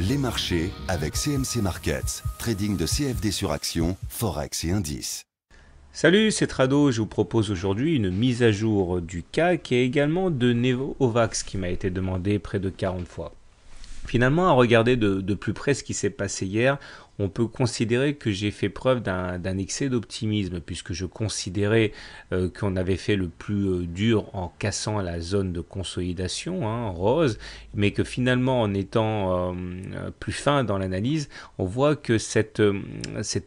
Les marchés avec CMC Markets, trading de CFD sur actions, forex et indices. Salut, c'est Trado. Je vous propose aujourd'hui une mise à jour du CAC et également de Ovax qui m'a été demandé près de 40 fois. Finalement, à regarder de, de plus près ce qui s'est passé hier, on peut considérer que j'ai fait preuve d'un excès d'optimisme, puisque je considérais euh, qu'on avait fait le plus euh, dur en cassant la zone de consolidation, hein, rose, mais que finalement, en étant euh, plus fin dans l'analyse, on voit que cette,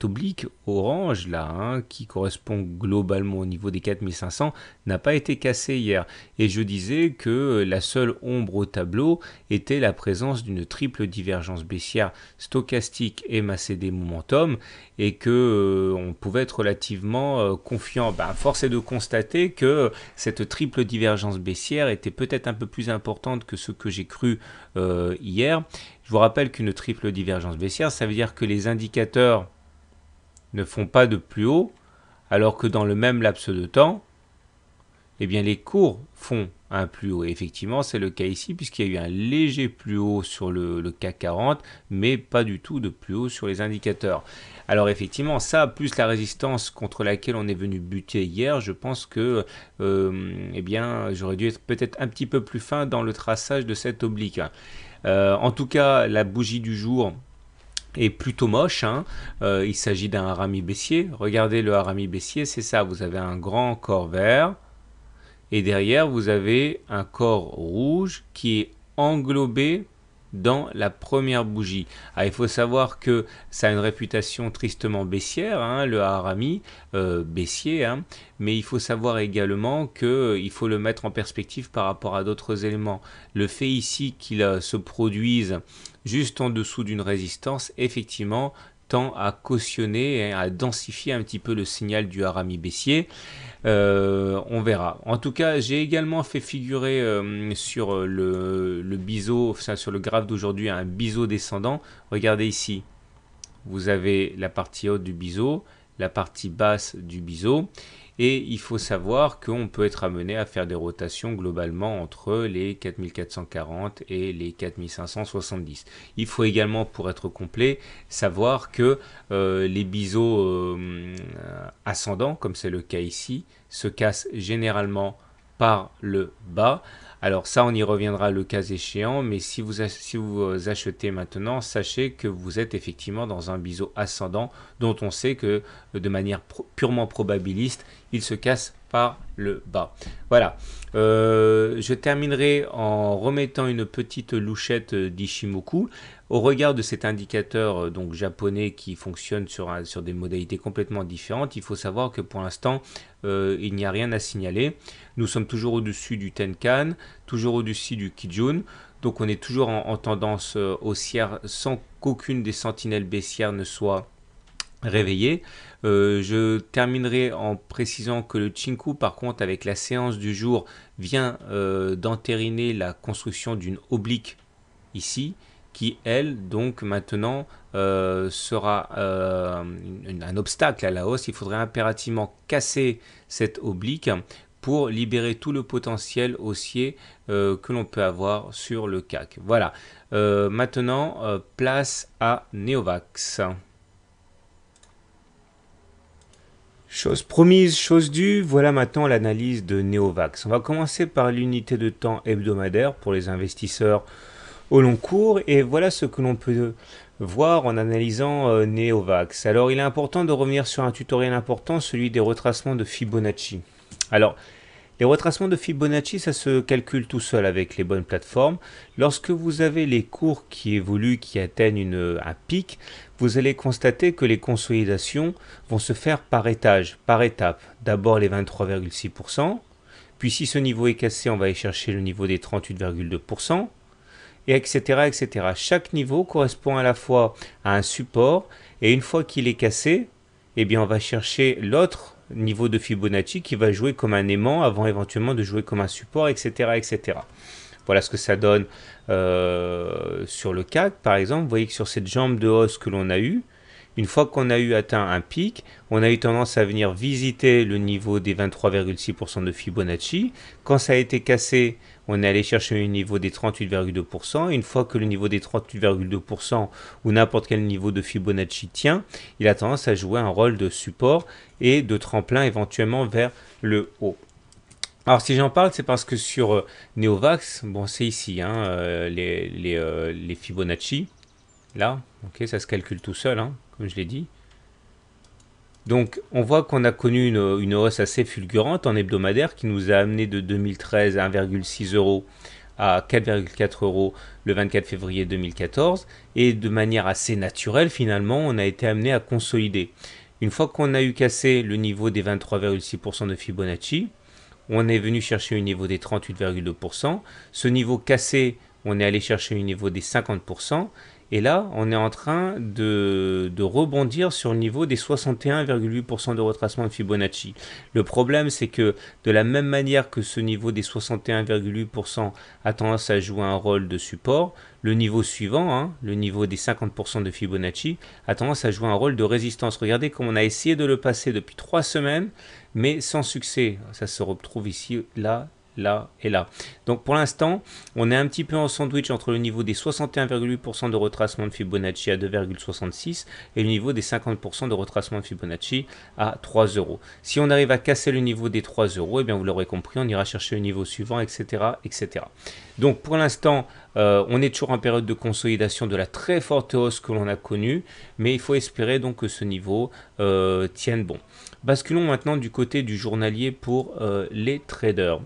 oblique orange, là, hein, qui correspond globalement au niveau des 4500, n'a pas été cassée hier. Et je disais que la seule ombre au tableau était la présence d'une triple divergence baissière stochastique et matérielle, des momentum et que euh, on pouvait être relativement euh, confiant. Bah, force est de constater que cette triple divergence baissière était peut-être un peu plus importante que ce que j'ai cru euh, hier. Je vous rappelle qu'une triple divergence baissière, ça veut dire que les indicateurs ne font pas de plus haut, alors que dans le même laps de temps, eh bien les cours font un plus haut. Et effectivement, c'est le cas ici, puisqu'il y a eu un léger plus haut sur le, k 40, mais pas du tout de plus haut sur les indicateurs. Alors effectivement, ça, plus la résistance contre laquelle on est venu buter hier, je pense que euh, eh bien, j'aurais dû être peut-être un petit peu plus fin dans le traçage de cette oblique. Hein. Euh, en tout cas, la bougie du jour, est plutôt moche. Hein. Euh, il s'agit d'un harami baissier. Regardez le harami baissier, c'est ça. Vous avez un grand corps vert, et derrière, vous avez un corps rouge qui est englobé dans la première bougie. Ah, il faut savoir que ça a une réputation tristement baissière, hein, le harami euh, baissier, hein. mais il faut savoir également qu'il euh, il faut le mettre en perspective par rapport à d'autres éléments. Le fait ici qu'il se produise juste en dessous d'une résistance, effectivement, temps à cautionner, et à densifier un petit peu le signal du Harami baissier. Euh, on verra. En tout cas, j'ai également fait figurer euh, sur le, biseau, sur le graphe d'aujourd'hui, un biseau descendant. Regardez ici. Vous avez la partie haute du biseau, la partie basse du biseau. Et il faut savoir qu'on peut être amené à faire des rotations globalement entre les 4440 et les 4570. Il faut également, pour être complet, savoir que euh, les biseaux euh, ascendants, comme c'est le cas ici, se cassent généralement par le bas. Alors ça, on y reviendra le cas échéant, mais si vous, euh, achetez maintenant, sachez que vous êtes effectivement dans un biseau ascendant dont on sait que euh, de manière purement probabiliste, il se casse par le bas. Voilà, euh, je terminerai en remettant une petite louchette d'Ishimoku. Au regard de cet indicateur euh, donc japonais qui fonctionne sur, des modalités complètement différentes, il faut savoir que pour l'instant, euh, il n'y a rien à signaler. Nous sommes toujours au-dessus du Tenkan, toujours au-dessus du Kijun. Donc on est toujours en, tendance euh, haussière sans qu'aucune des sentinelles baissières ne soit réveillée. je terminerai en précisant que le Chinku, par contre, avec la séance du jour, vient d'entériner la construction d'une oblique ici qui, elle, donc maintenant, euh, sera euh, un obstacle à la hausse. Il faudrait impérativement casser cette oblique pour libérer tout le potentiel haussier euh, que l'on peut avoir sur le CAC. Voilà. maintenant, place à Neovax. Chose promise, chose due, voilà maintenant l'analyse de Neovax. On va commencer par l'unité de temps hebdomadaire pour les investisseurs au long cours, et voilà ce que l'on peut voir en analysant néovax. Euh, Neovax. Alors il est important de revenir sur un tutoriel important, celui des retracements de Fibonacci. Alors, les retracements de Fibonacci, ça se calcule tout seul avec les bonnes plateformes. Lorsque vous avez les cours qui évoluent, qui atteignent un pic, vous allez constater que les consolidations vont se faire par étage, par étape. D'abord les 23,6%, puis si ce niveau est cassé, on va aller chercher le niveau des 38,2%, etc., etc. Chaque niveau correspond à la fois à un support, et une fois qu'il est cassé, eh bien on va chercher l'autre niveau de Fibonacci qui va jouer comme un aimant avant éventuellement de jouer comme un support, etc. etc. Voilà ce que ça donne euh, sur le CAC, par exemple. Vous voyez que sur cette jambe de hausse que l'on a eue, une fois qu'on a eu atteint un pic, on a eu tendance à venir visiter le niveau des 23,6% de Fibonacci. Quand ça a été cassé, on est allé chercher un niveau des 38,2%. Une fois que le niveau des 38,2% ou n'importe quel niveau de Fibonacci tient, il a tendance à jouer un rôle de support et de tremplin éventuellement vers le haut. Alors si j'en parle, c'est parce que sur euh, Neovax, bon c'est ici, hein, euh, euh, les, Fibonacci, là, ok, ça se calcule tout seul, hein, comme je l'ai dit. Donc on voit qu'on a connu une, hausse assez fulgurante en hebdomadaire qui nous a amené de 2013 à 1,6 euros à 4,4 euros le 24 février 2014 et de manière assez naturelle finalement on a été amené à consolider. Une fois qu'on a eu cassé le niveau des 23,6% de Fibonacci, on est venu chercher le niveau des 38,2%. Ce niveau cassé, on est allé chercher le niveau des 50%. Et là, on est en train de, rebondir sur le niveau des 61,8% de retracement de Fibonacci. Le problème, c'est que de la même manière que ce niveau des 61,8% a tendance à jouer un rôle de support, le niveau suivant, hein, le niveau des 50% de Fibonacci, a tendance à jouer un rôle de résistance. Regardez comme on a essayé de le passer depuis trois semaines, mais sans succès. Ça se retrouve ici, là, là et là. Donc pour l'instant, on est un petit peu en sandwich entre le niveau des 61,8% de retracement de Fibonacci à 2,66 et le niveau des 50% de retracement de Fibonacci à 3 euros. Si on arrive à casser le niveau des 3 euros, et eh bien vous l'aurez compris, on ira chercher le niveau suivant, etc. etc. Donc pour l'instant, euh, on est toujours en période de consolidation de la très forte hausse que l'on a connue, mais il faut espérer donc que ce niveau euh, tienne bon. Basculons maintenant du côté du journalier pour euh, les traders.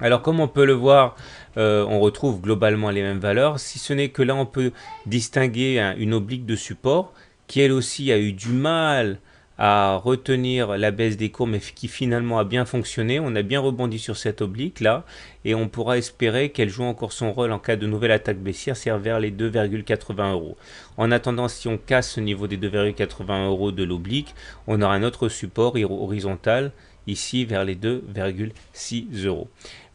Alors comme on peut le voir, euh, on retrouve globalement les mêmes valeurs, si ce n'est que là on peut distinguer une oblique de support qui elle aussi a eu du mal à retenir la baisse des cours mais qui finalement a bien fonctionné. On a bien rebondi sur cette oblique là et on pourra espérer qu'elle joue encore son rôle en cas de nouvelle attaque baissière, c'est vers les 2,80 euros. En attendant, si on casse ce niveau des 2,80 euros de l'oblique, on aura un autre support horizontal ici vers les 2,6 euros.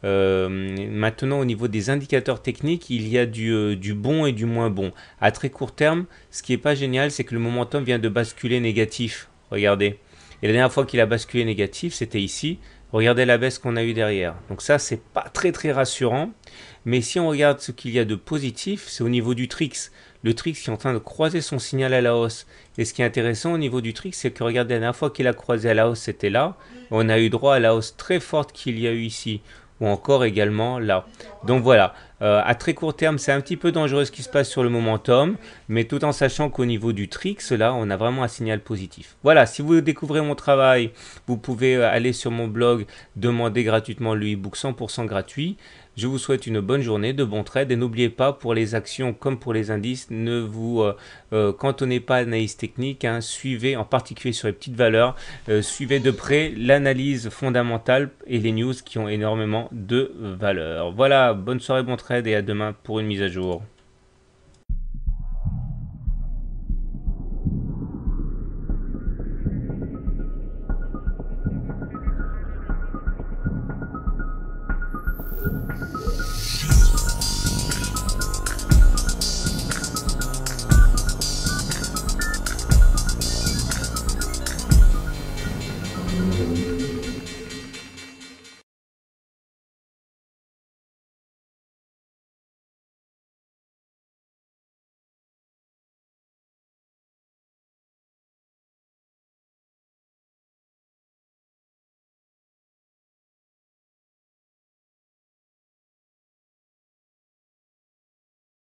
Euh, maintenant, au niveau des indicateurs techniques, il y a euh, du, bon et du moins bon. À très court terme, ce qui n'est pas génial, c'est que le momentum vient de basculer négatif. Regardez. Et la dernière fois qu'il a basculé négatif, c'était ici. Regardez la baisse qu'on a eue derrière. Donc ça, c'est pas très très rassurant. Mais si on regarde ce qu'il y a de positif, c'est au niveau du Trix le Trix qui est en train de croiser son signal à la hausse. Et ce qui est intéressant au niveau du Trix, c'est que regardez, la dernière fois qu'il a croisé à la hausse, c'était là. On a eu droit à la hausse très forte qu'il y a eu ici, ou encore également là. Donc voilà, euh, à très court terme, c'est un petit peu dangereux ce qui se passe sur le momentum, mais tout en sachant qu'au niveau du trix, cela, on a vraiment un signal positif. Voilà, si vous découvrez mon travail, vous pouvez euh, aller sur mon blog, demander gratuitement le book 100% gratuit. Je vous souhaite une bonne journée, de bons trades et n'oubliez pas pour les actions comme pour les indices, ne vous euh, euh cantonnez pas à l'analyse technique, hein. suivez en particulier sur les petites valeurs, suivez de près l'analyse fondamentale et les news qui ont énormément de valeur. Voilà, bonne soirée, bon trade et à demain pour une mise à jour.